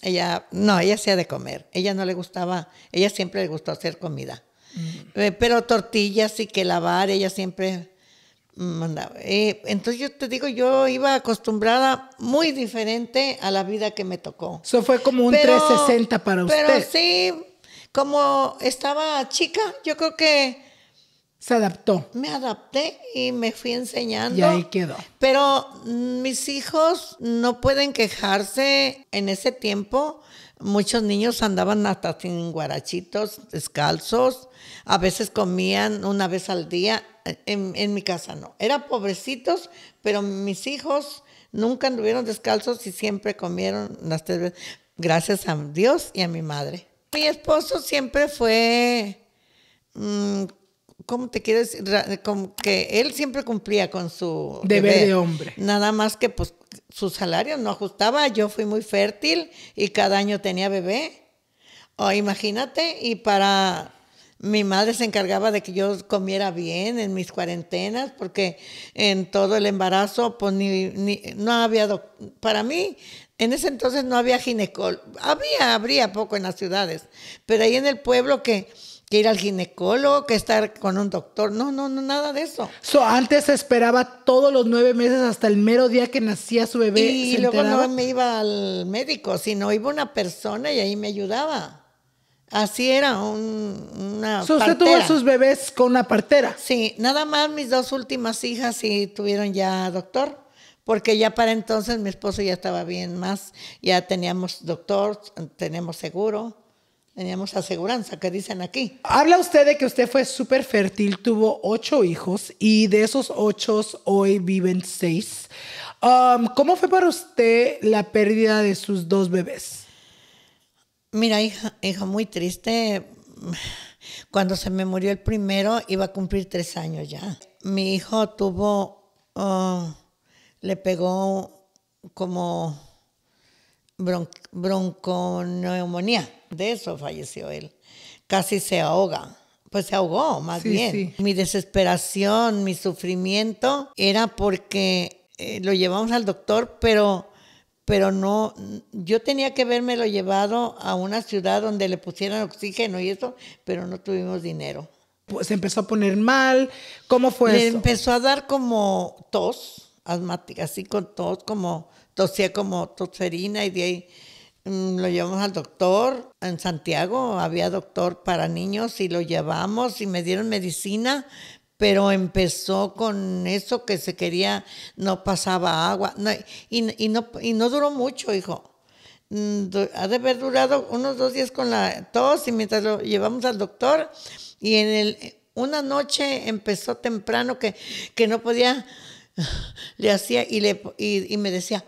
Ella, no, ella hacía de comer. Ella no le gustaba, ella siempre le gustó hacer comida. Mm. Eh, pero tortillas y que lavar, ella siempre mandaba. Eh, entonces yo te digo, yo iba acostumbrada muy diferente a la vida que me tocó. Eso fue como un 360 para usted. Pero sí, como estaba chica, yo creo que... Se adaptó. Me adapté y me fui enseñando. Y ahí quedó. Pero mm, mis hijos no pueden quejarse en ese tiempo. Muchos niños andaban hasta sin guarachitos, descalzos. A veces comían una vez al día. En, mi casa no. Eran pobrecitos, pero mis hijos nunca anduvieron descalzos y siempre comieron las tres veces. Gracias a Dios y a mi madre. Mi esposo siempre fue, mm, ¿cómo te quieres? Como que él siempre cumplía con su deber, de hombre. Nada más que pues su salario no ajustaba, yo fui muy fértil y cada año tenía bebé. Oh, imagínate, y para mi madre se encargaba de que yo comiera bien en mis cuarentenas, porque en todo el embarazo, pues ni no había, para mí, en ese entonces no había ginecólogo. Había, habría poco en las ciudades, pero ahí en el pueblo que, que ir al ginecólogo, que estar con un doctor. No, no, no, nada de eso. So, antes se esperaba todos los nueve meses hasta el mero día que nacía su bebé. Y, luego no me iba al médico, sino iba una persona y ahí me ayudaba. Así era, un, una. ¿Usted tuvo sus bebés con una partera? Sí, nada más mis dos últimas hijas sí tuvieron ya doctor porque ya para entonces mi esposo ya estaba bien más, ya teníamos doctor, tenemos seguro, teníamos aseguranza, que dicen aquí. Habla usted de que usted fue súper fértil, tuvo ocho hijos y de esos ocho hoy viven seis. Um, ¿Cómo fue para usted la pérdida de sus dos bebés? Mira, hija, hija, muy triste. Cuando se me murió el primero, iba a cumplir tres años ya. Mi hijo tuvo oh, le pegó como bronconeumonía. De eso falleció él. Casi se ahoga. Pues se ahogó, más bien. Mi desesperación, mi sufrimiento era porque eh, lo llevamos al doctor, pero pero no, yo tenía que lo llevado a una ciudad donde le pusieran oxígeno y eso, pero no tuvimos dinero. Pues se empezó a poner mal, ¿cómo fue le empezó a dar como tos, así con tos, como tosía como toserina y de ahí mm, lo llevamos al doctor en Santiago, había doctor para niños y lo llevamos y me dieron medicina, pero empezó con eso que se quería, no pasaba agua y, no, y no duró mucho, hijo. Mm, ha de haber durado unos dos días con la tos y mientras lo llevamos al doctor y en el, una noche empezó temprano que, que no podía *laughs* le hacía y, le, y, me decía,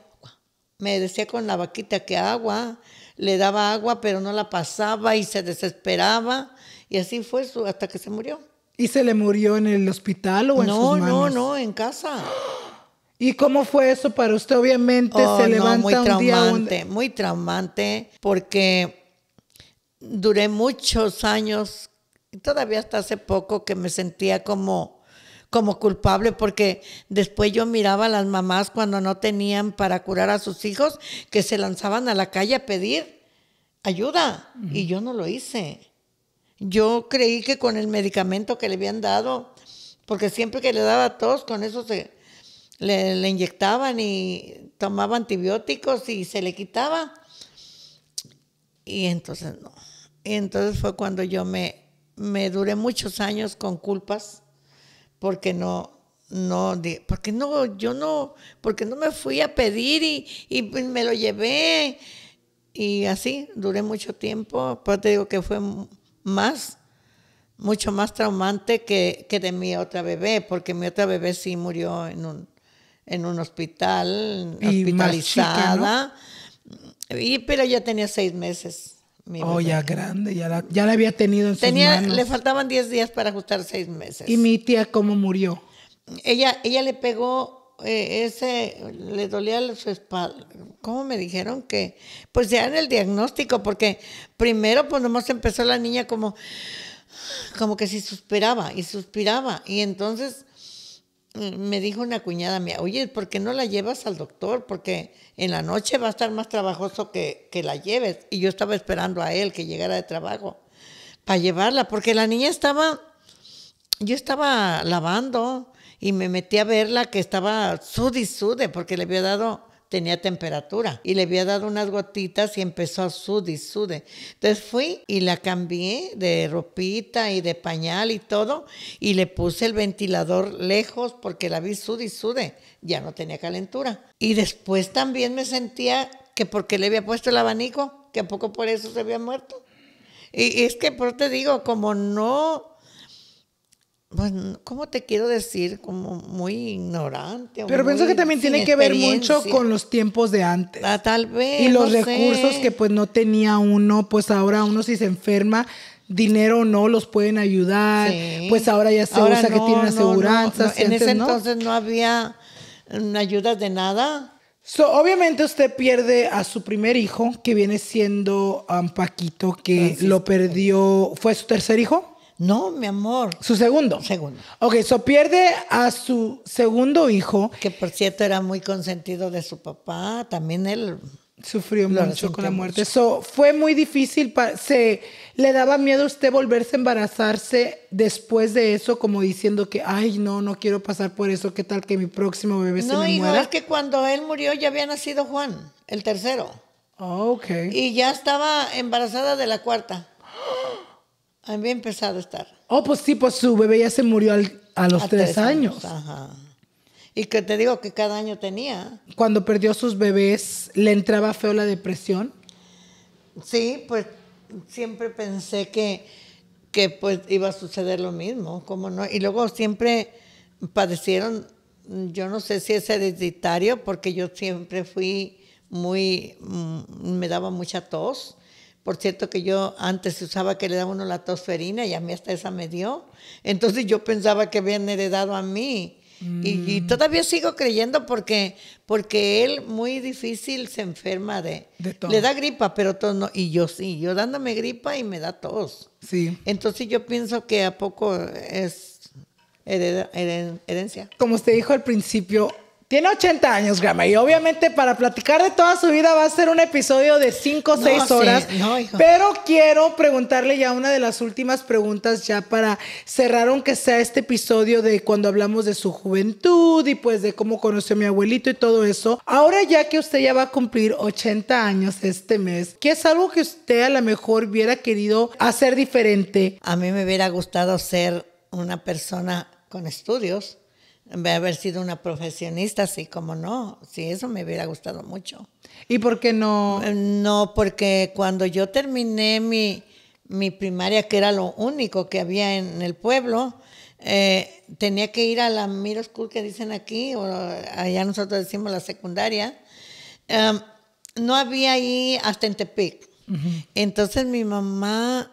me decía con la vaquita que agua, le daba agua, pero no la pasaba y se desesperaba. Y así fue hasta que se murió. ¿Y se le murió en el hospital o en no, sus No, no, no, en casa. *gasps* ¿Y cómo fue eso para usted? Obviamente oh, se levanta muy traumante, muy traumante, porque duré muchos años, todavía hasta hace poco que me sentía como como culpable porque después yo miraba a las mamás cuando no tenían para curar a sus hijos que se lanzaban a la calle a pedir ayuda y yo no lo hice. Yo creí que con el medicamento que le habían dado, porque siempre que le daba todos con eso se le, inyectaban y tomaba antibióticos y se le quitaba. Y entonces no. Y entonces fue cuando yo me, me duré muchos años con culpas porque no, no, porque no, yo no, porque no me fui a pedir y, me lo llevé. Y así, duré mucho tiempo, pero te digo que fue más, mucho más traumante que, de mi otra bebé, porque mi otra bebé sí murió en un, en un hospital, hospitalizada. y, pero ya tenía seis meses. Mi oh, ya grande, ya la, había tenido en sus manos. Le faltaban 10 días para ajustar 6 meses. ¿Y mi tía cómo murió? Ella, ella le pegó eh, ese, le dolía su espalda. ¿Cómo me dijeron que? Pues ya en el diagnóstico, porque primero pues nomás empezó la niña como, como que si suspiraba y suspiraba. Y entonces Mm, me dijo una cuñada mía, oye, ¿por qué no la llevas al doctor? Porque en la noche va a estar más trabajoso que, la lleves. Y yo estaba esperando a él que llegara de trabajo para llevarla, porque la niña estaba, yo estaba lavando y me metí a verla que estaba sudisude porque le había dado tenía temperatura y le había dado unas gotitas y empezó a sude y sude. Entonces fui y la cambié de ropita y de pañal y todo y le puse el ventilador lejos porque la vi sude sude, ya no tenía calentura. Y después también me sentía que porque le había puesto el abanico, que a poco por eso se había muerto. Y es que por te digo, como no bueno, pues, ¿cómo te quiero decir? Como muy ignorante. Pero pienso que también tiene que ver mucho con los tiempos de antes. Ah, tal vez. Y los recursos que pues no tenía uno, pues ahora uno si se enferma, dinero no los pueden ayudar. Pues ahora ya se usa que tienen aseguranzas. en ese entonces no había mm, ayudas de nada. obviamente usted pierde a su primer hijo, que viene siendo um, Paquito, que lo perdió, ¿fue su tercer hijo? No, mi amor. ¿Su segundo? Segundo. Ok, so pierde a su segundo hijo. Que por cierto era muy consentido de su papá. También él sufrió mucho con la muerte. Eso fue muy difícil. Se le daba miedo a usted volverse a embarazarse después de eso, como diciendo que, ay, no, no quiero pasar por eso. ¿Qué tal que mi próximo bebé se me muera? No, es que cuando él murió ya había nacido Juan, el tercero. Oh, ok. Y ya estaba embarazada de la cuarta. Había empezado a estar. Oh, pues sí, pues su bebé ya se murió a los tres, años. Ajá. Y que te digo que cada año tenía. Cuando perdió sus bebés, ¿le entraba feo la depresión? Sí, pues siempre pensé que, que pues iba a suceder lo mismo, como no? Y luego siempre padecieron, yo no sé si es hereditario, porque yo siempre fui muy, mm, me daba mucha tos por cierto que yo antes se usaba que le daba uno la tosferina y a mí hasta esa me dio. Entonces yo pensaba que habían heredado a mí. Y, mm. todavía sigo creyendo porque, porque él muy difícil se enferma de... Le da gripa, pero todo no. Y yo sí, yo dándome gripa y me da tos. Sí. Entonces yo pienso que a poco es herencia. Como usted dijo al principio, tiene 80 años, Gama, y obviamente para platicar de toda su vida va a ser un episodio de 5 o 6 horas. Pero quiero preguntarle ya una de las últimas preguntas, ya para cerrar, aunque sea este episodio de cuando hablamos de su juventud y pues de cómo conoció a mi abuelito y todo eso. Ahora ya que usted ya va a cumplir 80 años este mes, ¿qué es algo que usted a lo mejor hubiera querido hacer diferente? A mí me hubiera gustado ser una persona con estudios de haber sido una profesionista, sí, como no, sí, eso me hubiera gustado mucho. ¿Y por qué no? Eh, no, porque cuando yo terminé mi, mi primaria, que era lo único que había en el pueblo, eh, tenía que ir a la middle school que dicen aquí, o allá nosotros decimos la secundaria. Em, no había ahí hasta en Tepic. Entonces mi mamá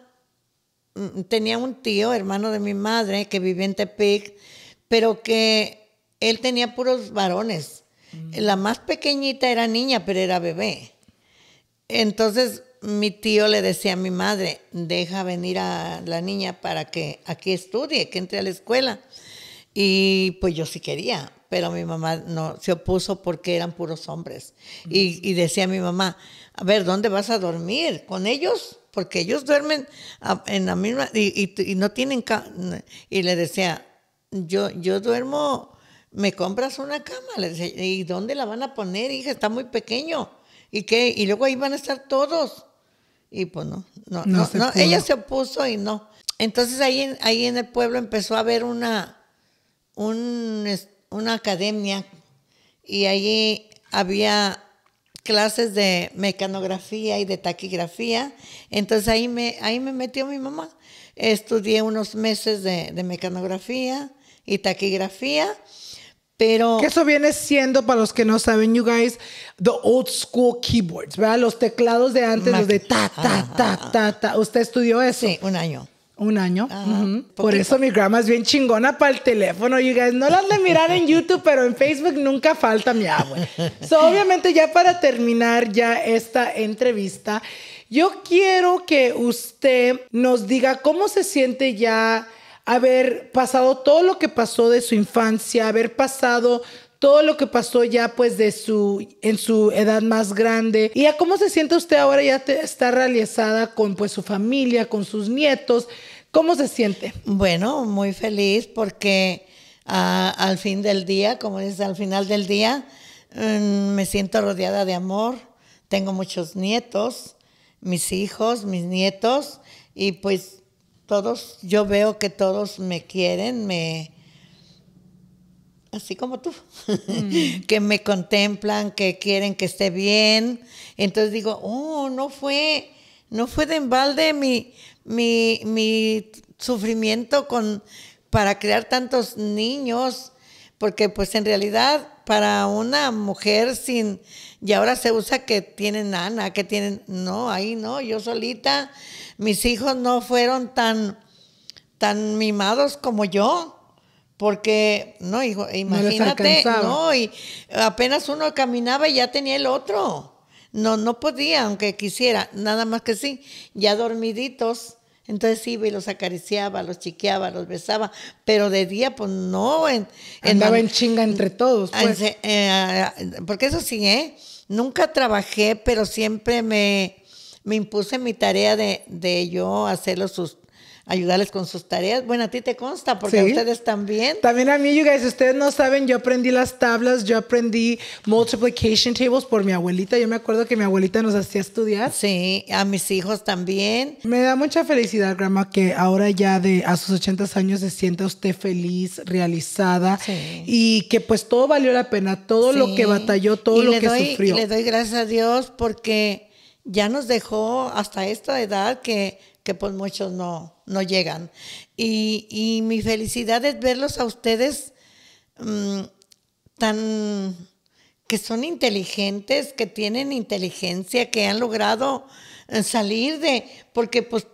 mm, tenía un tío, hermano de mi madre, que vivía en Tepic pero que él tenía puros varones. Mm. La más pequeñita era niña, pero era bebé. Entonces mi tío le decía a mi madre, deja venir a la niña para que aquí estudie, que entre a la escuela. Y pues yo sí quería, pero mi mamá no se opuso porque eran puros hombres. Mm. Y, decía a mi mamá, a ver, ¿dónde vas a dormir? ¿Con ellos? Porque ellos duermen en la misma y, y no tienen... Y le decía, yo, yo duermo, me compras una cama, le ¿y dónde la van a poner, hija? Está muy pequeño. ¿Y qué? Y luego ahí van a estar todos. Y pues no, no, no, no, ella se opuso y no. Entonces ahí, en, ahí en el pueblo empezó a haber una, una academia y allí había clases de mecanografía y de taquigrafía. Entonces ahí me, ahí me metió mi mamá. Estudié unos meses de mecanografía y taquigrafía. Pero. Que eso viene siendo, para los que no saben, you guys, the old school keyboards, ¿verdad? Los teclados de antes, los de ta, ta, ah. ta, ta, ta. ¿Usted estudió eso? Sí, un año. Un año. Por eso mi grama es bien chingona para el teléfono, you guys. No han de mirar en YouTube, pero en Facebook nunca falta mi agua. So, obviamente, ya para terminar ya esta entrevista, yo quiero que usted nos diga cómo se siente ya haber pasado todo lo que pasó de su infancia, haber pasado todo lo que pasó ya pues de su en su edad más grande y a cómo se siente usted ahora ya está realizada con pues su familia, con sus nietos, ¿cómo se siente? Bueno, muy feliz porque ah, al fin del día, como dices, al final del día mm, me siento rodeada de amor, tengo muchos nietos, mis hijos, mis nietos y pues todos, yo veo que todos me quieren, me así como tú, mm. *laughs* que me contemplan, que quieren que esté bien. Entonces digo, oh, no fue, no fue de embalde mi, mi, mi sufrimiento con para crear tantos niños, porque pues en realidad para una mujer sin, y ahora se usa que tienen nana, que tienen, no, ahí no, yo solita mis hijos no fueron tan, tan mimados como yo. Porque, no, hijo, imagínate, no, y apenas uno caminaba y ya tenía el otro. No, no podía, aunque quisiera, nada más que sí, ya dormiditos. Entonces iba y los acariciaba, los chiqueaba, los besaba, pero de día, pues no. En, Andaba en, chinga entre todos. Ah, pues. eh, porque eso sí, ¿eh? Nunca trabajé, pero siempre me, me impuse mi tarea de, yo hacerlos sus ayudarles con sus tareas. Bueno, a ti te consta, porque a ustedes también. También a mí, you guys, ustedes no saben, yo aprendí las tablas, yo aprendí multiplication tables por mi abuelita. Yo me acuerdo que mi abuelita nos hacía estudiar. Sí, a mis hijos también. Me da mucha felicidad, grandma, que ahora ya de a sus 80 años se sienta usted feliz, realizada y que pues todo valió la pena, todo lo que batalló, todo lo que doy, Le doy gracias a Dios porque ya nos dejó hasta esta edad que, que pues muchos no, no llegan. Y, mi felicidad es verlos a ustedes mm, tan que son inteligentes, que tienen inteligencia, que han logrado eh, salir de, porque pues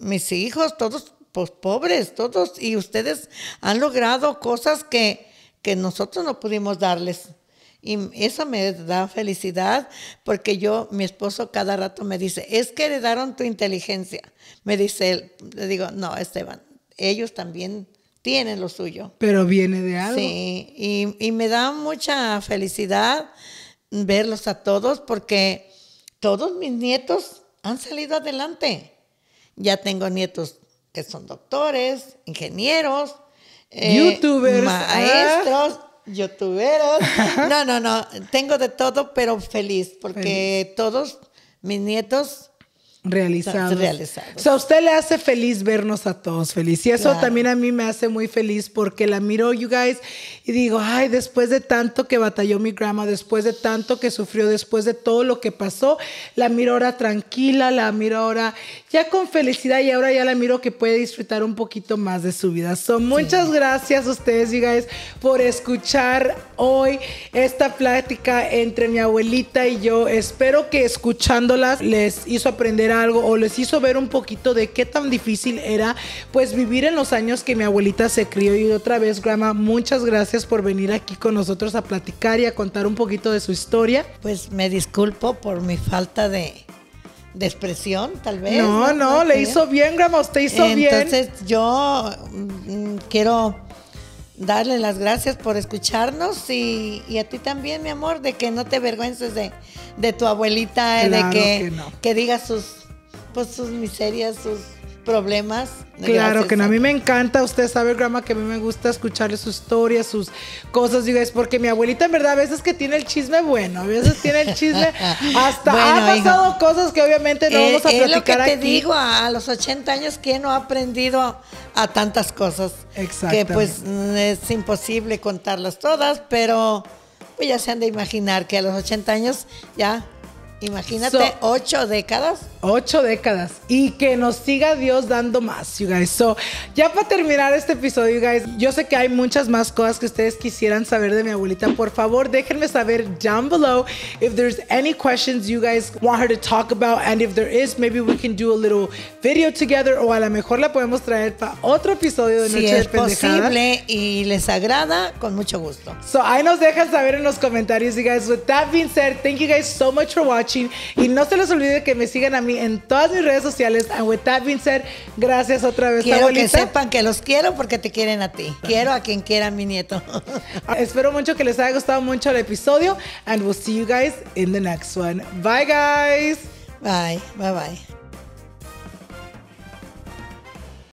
mis hijos, todos pues pobres, todos, y ustedes han logrado cosas que, que nosotros no pudimos darles. Y eso me da felicidad porque yo, mi esposo cada rato me dice, es que heredaron tu inteligencia. Me dice él, le digo, no, Esteban, ellos también tienen lo suyo. Pero viene de algo. Sí, y, me da mucha felicidad verlos a todos porque todos mis nietos han salido adelante. Ya tengo nietos que son doctores, ingenieros, eh, youtubers, ah. maestros youtuberos. *laughs* No, no, no, tengo de todo, pero feliz, porque todos mis nietos realizados. realizados. O sea, a usted le hace feliz vernos a todos feliz. Y eso también a mí me hace muy feliz porque la miro, you guys, y digo, ay, después de tanto que batalló mi grandma, después de tanto que sufrió, después de todo lo que pasó, la miro ahora tranquila, la miro ahora ya con felicidad y ahora ya la miro que puede disfrutar un poquito más de su vida. son muchas gracias a ustedes, you guys, por escuchar hoy esta plática entre mi abuelita y yo. Espero que escuchándolas les hizo aprender algo o les hizo ver un poquito de qué tan difícil era pues vivir en los años que mi abuelita se crió y otra vez, Grama muchas gracias por venir aquí con nosotros a platicar y a contar un poquito de su historia. Pues me disculpo por mi falta de, expresión, tal vez. No, no, le hizo bien, Grama usted hizo bien. Entonces yo mm, mm, quiero darle las gracias por escucharnos y, a ti también, mi amor, de que no te avergüences de, tu abuelita, eh, de que, que, que digas sus pues, sus miserias, sus problemas. Claro que a mí me encanta, usted sabe, Grama, que a mí me gusta escucharle sus historias, sus cosas, digo, es porque mi abuelita en verdad a veces que tiene el chisme bueno, a veces tiene el chisme *laughs* hasta ha pasado cosas que obviamente no eh, vamos a platicar aquí. Es lo que te digo, a, los 80 años que no ha aprendido a, tantas cosas. Exacto. Que pues mm, es imposible contarlas todas, pero pues ya se han de imaginar que a los 80 años ya Imagínate, ocho décadas. Ocho décadas. Y que nos siga Dios dando más, you guys. So, ya para terminar este episodio, you guys, yo sé que hay muchas más cosas que ustedes quisieran saber de mi abuelita. Por favor, déjenme saber down below if there's any questions you guys want her to talk about. And if there is, maybe we can do a little video together. O a lo mejor la podemos traer para otro episodio de Noche si es posible y les agrada, con mucho gusto. So, ahí nos dejan saber en los comentarios, you guys. With that being said, thank you guys so much for watching. Y no se les olvide que me sigan a mí en todas mis redes sociales. And with that gracias otra vez, Quiero que sepan que los quiero porque te quieren a ti. Quiero a quien quiera mi nieto. *laughs* Espero mucho que les haya gustado mucho el episodio. And we'll see you guys in the next one. Bye, guys. Bye. Bye, bye.